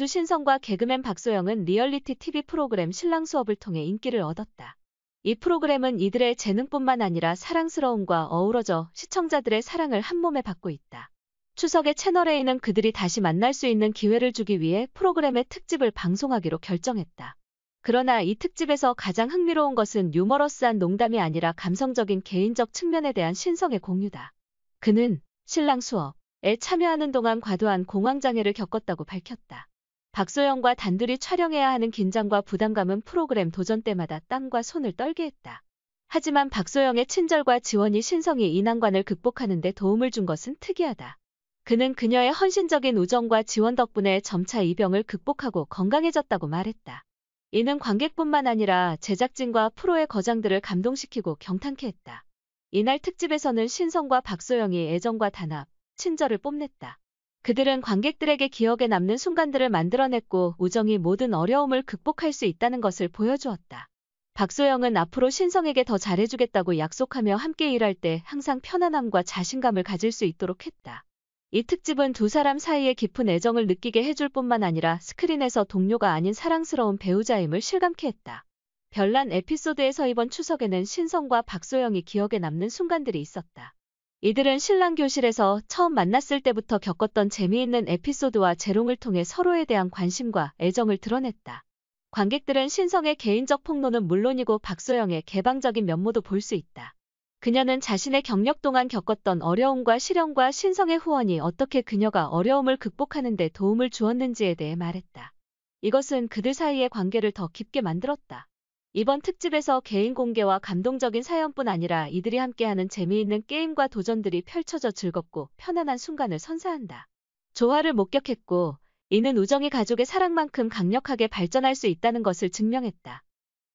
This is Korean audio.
박주신성과 개그맨 박소영은 리얼리티 TV 프로그램 신랑 수업을 통해 인기를 얻었다. 이 프로그램은 이들의 재능뿐만 아니라 사랑스러움과 어우러져 시청자들의 사랑을 한몸에 받고 있다. 추석에 채널A는 에 그들이 다시 만날 수 있는 기회를 주기 위해 프로그램의 특집을 방송하기로 결정했다. 그러나 이 특집에서 가장 흥미로운 것은 유머러스한 농담이 아니라 감성적인 개인적 측면에 대한 신성의 공유다. 그는 신랑 수업에 참여하는 동안 과도한 공황장애를 겪었다고 밝혔다. 박소영과 단둘이 촬영해야 하는 긴장과 부담감은 프로그램 도전 때마다 땀과 손을 떨게 했다. 하지만 박소영의 친절과 지원이 신성이 이 난관을 극복하는 데 도움을 준 것은 특이하다. 그는 그녀의 헌신적인 우정과 지원 덕분에 점차 이 병을 극복하고 건강해졌다고 말했다. 이는 관객뿐만 아니라 제작진과 프로의 거장들을 감동시키고 경탄케 했다. 이날 특집에서는 신성과 박소영이 애정과 단합, 친절을 뽐냈다. 그들은 관객들에게 기억에 남는 순간들을 만들어냈고 우정이 모든 어려움을 극복할 수 있다는 것을 보여주었다. 박소영은 앞으로 신성에게 더 잘해주겠다고 약속하며 함께 일할 때 항상 편안함과 자신감을 가질 수 있도록 했다. 이 특집은 두 사람 사이에 깊은 애정을 느끼게 해줄 뿐만 아니라 스크린에서 동료가 아닌 사랑스러운 배우자임을 실감케 했다. 별난 에피소드에서 이번 추석에는 신성과 박소영이 기억에 남는 순간들이 있었다. 이들은 신랑 교실에서 처음 만났을 때부터 겪었던 재미있는 에피소드와 재롱을 통해 서로에 대한 관심과 애정을 드러냈다. 관객들은 신성의 개인적 폭로는 물론이고 박소영의 개방적인 면모도 볼 수 있다. 그녀는 자신의 경력 동안 겪었던 어려움과 시련과 신성의 후원이 어떻게 그녀가 어려움을 극복하는 데 도움을 주었는지에 대해 말했다. 이것은 그들 사이의 관계를 더 깊게 만들었다. 이번 특집에서 개인 공개와 감동적인 사연뿐 아니라 이들이 함께하는 재미있는 게임과 도전들이 펼쳐져 즐겁고 편안한 순간을 선사한다. 조화를 목격했고 이는 우정이 가족의 사랑만큼 강력하게 발전할 수 있다는 것을 증명했다.